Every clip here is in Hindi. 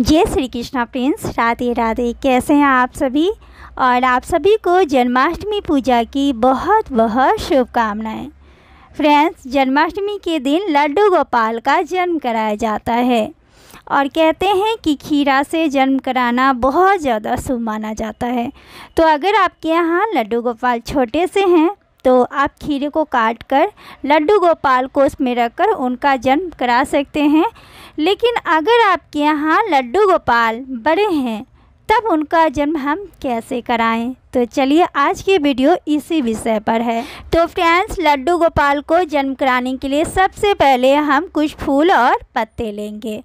जय श्री कृष्णा फ्रेंड्स राधे राधे कैसे हैं आप सभी और आप सभी को जन्माष्टमी पूजा की बहुत बहुत शुभकामनाएं फ्रेंड्स जन्माष्टमी के दिन लड्डू गोपाल का जन्म कराया जाता है और कहते हैं कि खीरा से जन्म कराना बहुत ज़्यादा शुभ माना जाता है तो अगर आपके यहाँ लड्डू गोपाल छोटे से हैं तो आप खीरे को काट कर लड्डू गोपाल को उसमें रखकर उनका जन्म करा सकते हैं लेकिन अगर आपके यहाँ लड्डू गोपाल बड़े हैं तब उनका जन्म हम कैसे कराएं तो चलिए आज की वीडियो इसी विषय पर है तो फ्रेंड्स लड्डू गोपाल को जन्म कराने के लिए सबसे पहले हम कुछ फूल और पत्ते लेंगे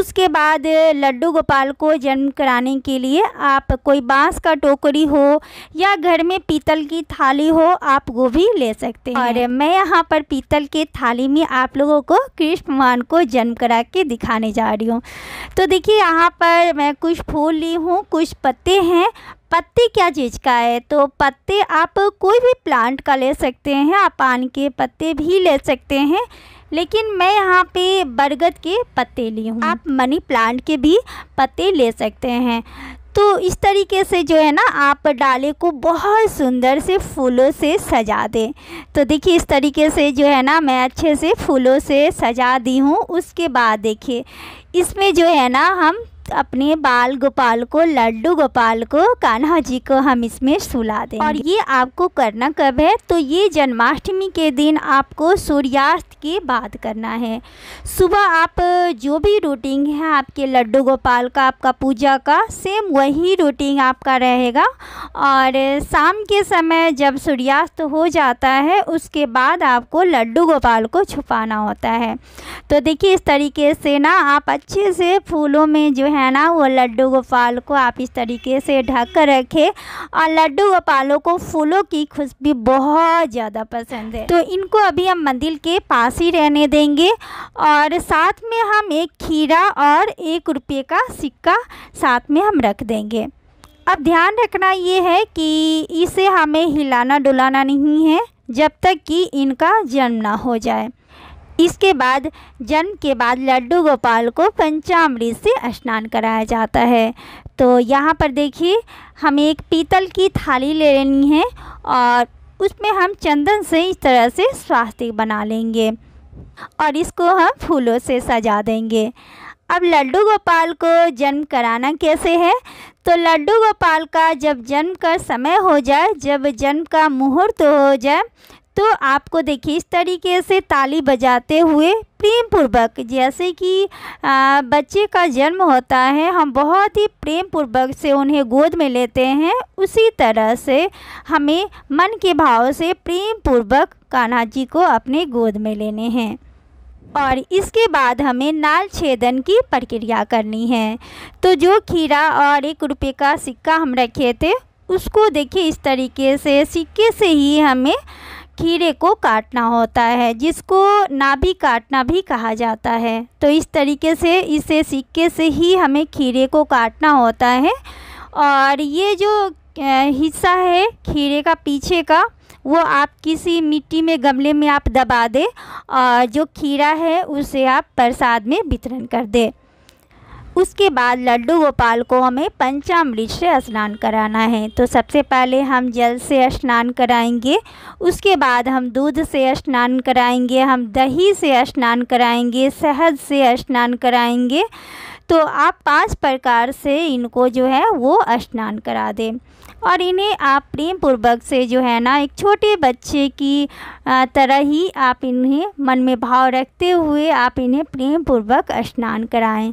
उसके बाद लड्डू गोपाल को जन्म कराने के लिए आप कोई बांस का टोकरी हो या घर में पीतल की थाली हो आप वो भी ले सकते हैं और मैं यहाँ पर पीतल के थाली में आप लोगों को कृष्ण भगवान को जन्म करा के दिखाने जा रही हूँ तो देखिए यहाँ पर मैं कुछ फूल ली हूँ कुछ पत्ते हैं पत्ते क्या चीज़ का है तो पत्ते आप कोई भी प्लांट का ले सकते हैं आप आन के पत्ते भी ले सकते हैं लेकिन मैं यहाँ पे बरगद के पत्ते ली हूँ आप मनी प्लांट के भी पत्ते ले सकते हैं तो इस तरीके से जो है ना आप डाले को बहुत सुंदर से फूलों से सजा दें तो देखिए इस तरीके से जो है ना मैं अच्छे से फूलों से सजा दी हूँ उसके बाद देखिए इसमें जो है ना हम अपने बाल गोपाल को लड्डू गोपाल को कान्हा जी को हम इसमें सुला दें और ये आपको करना कब है तो ये जन्माष्टमी के दिन आपको सूर्यास्त के बाद करना है सुबह आप जो भी रूटीन है आपके लड्डू गोपाल का आपका पूजा का सेम वही रूटीन आपका रहेगा और शाम के समय जब सूर्यास्त हो जाता है उसके बाद आपको लड्डू गोपाल को छुपाना होता है तो देखिए इस तरीके से ना आप अच्छे से फूलों में जो है है ना वो लड्डू गोपाल को आप इस तरीके से ढक कर रखें और लड्डू गोपालों को फूलों की खुशबू बहुत ज़्यादा पसंद है तो इनको अभी हम मंदिर के पास ही रहने देंगे और साथ में हम एक खीरा और एक रुपये का सिक्का साथ में हम रख देंगे अब ध्यान रखना ये है कि इसे हमें हिलाना डुलाना नहीं है जब तक कि इनका जन्म ना हो जाए इसके बाद जन्म के बाद लड्डू गोपाल को पंचामृत से स्नान कराया जाता है तो यहाँ पर देखिए हमें एक पीतल की थाली ले लेनी है और उसमें हम चंदन से इस तरह से स्वास्तिक बना लेंगे और इसको हम फूलों से सजा देंगे अब लड्डू गोपाल को जन्म कराना कैसे है तो लड्डू गोपाल का जब जन्म का समय हो जाए जब जन्म का मुहूर्त हो जाए तो आपको देखिए इस तरीके से ताली बजाते हुए प्रेम पूर्वक जैसे कि बच्चे का जन्म होता है हम बहुत ही प्रेम पूर्वक से उन्हें गोद में लेते हैं उसी तरह से हमें मन के भाव से प्रेम पूर्वक कान्हा जी को अपने गोद में लेने हैं और इसके बाद हमें नाल छेदन की प्रक्रिया करनी है तो जो खीरा और एक रुपये का सिक्का हम रखे थे उसको देखिए इस तरीके से सिक्के से ही हमें खीरे को काटना होता है जिसको नाभि काटना भी कहा जाता है तो इस तरीके से इसे सिक्के से ही हमें खीरे को काटना होता है और ये जो हिस्सा है खीरे का पीछे का वो आप किसी मिट्टी में गमले में आप दबा दें और जो खीरा है उसे आप प्रसाद में वितरण कर दें उसके बाद लड्डू गोपाल को हमें पंचामृत से स्नान कराना है तो सबसे पहले हम जल से स्नान कराएंगे उसके बाद हम दूध से स्नान कराएंगे हम दही से स्नान कराएंगे शहद से स्नान कराएंगे तो आप पांच प्रकार से इनको जो है वो स्नान करा दें और इन्हें आप प्रेम पूर्वक से जो है ना एक छोटे बच्चे की तरह ही आप इन्हें मन में भाव रखते हुए आप इन्हें प्रेम पूर्वक स्नान कराएं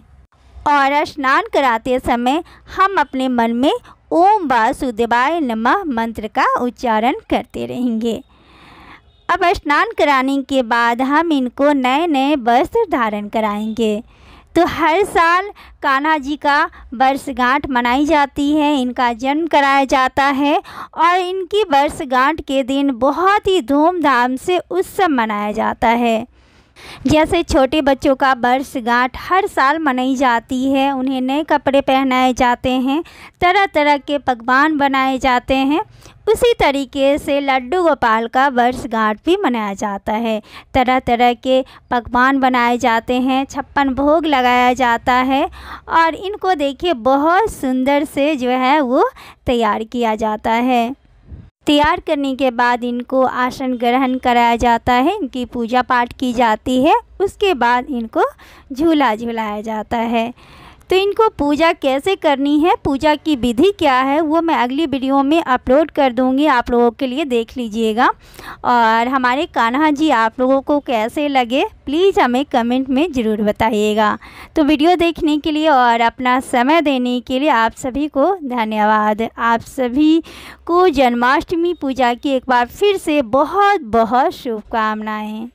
और स्नान कराते समय हम अपने मन में ओम वासुदेवाय नमः मंत्र का उच्चारण करते रहेंगे अब स्नान कराने के बाद हम इनको नए नए वस्त्र धारण कराएंगे तो हर साल कान्हा जी का वर्षगांठ मनाई जाती है इनका जन्म कराया जाता है और इनकी वर्षगांठ के दिन बहुत ही धूमधाम से उत्सव मनाया जाता है जैसे छोटे बच्चों का वर्षगांठ हर साल मनाई जाती है उन्हें नए कपड़े पहनाए जाते हैं तरह तरह के पकवान बनाए जाते हैं उसी तरीके से लड्डू गोपाल का वर्षगांठ भी मनाया जाता है तरह तरह के पकवान बनाए जाते हैं छप्पन भोग लगाया जाता है और इनको देखिए बहुत सुंदर से जो है वो तैयार किया जाता है तैयार करने के बाद इनको आसन ग्रहण कराया जाता है इनकी पूजा पाठ की जाती है उसके बाद इनको झूला झुलाया जाता है तो इनको पूजा कैसे करनी है पूजा की विधि क्या है वो मैं अगली वीडियो में अपलोड कर दूँगी आप लोगों के लिए देख लीजिएगा और हमारे कान्हा जी आप लोगों को कैसे लगे प्लीज़ हमें कमेंट में ज़रूर बताइएगा तो वीडियो देखने के लिए और अपना समय देने के लिए आप सभी को धन्यवाद आप सभी को जन्माष्टमी पूजा की एक बार फिर से बहुत बहुत शुभकामनाएँ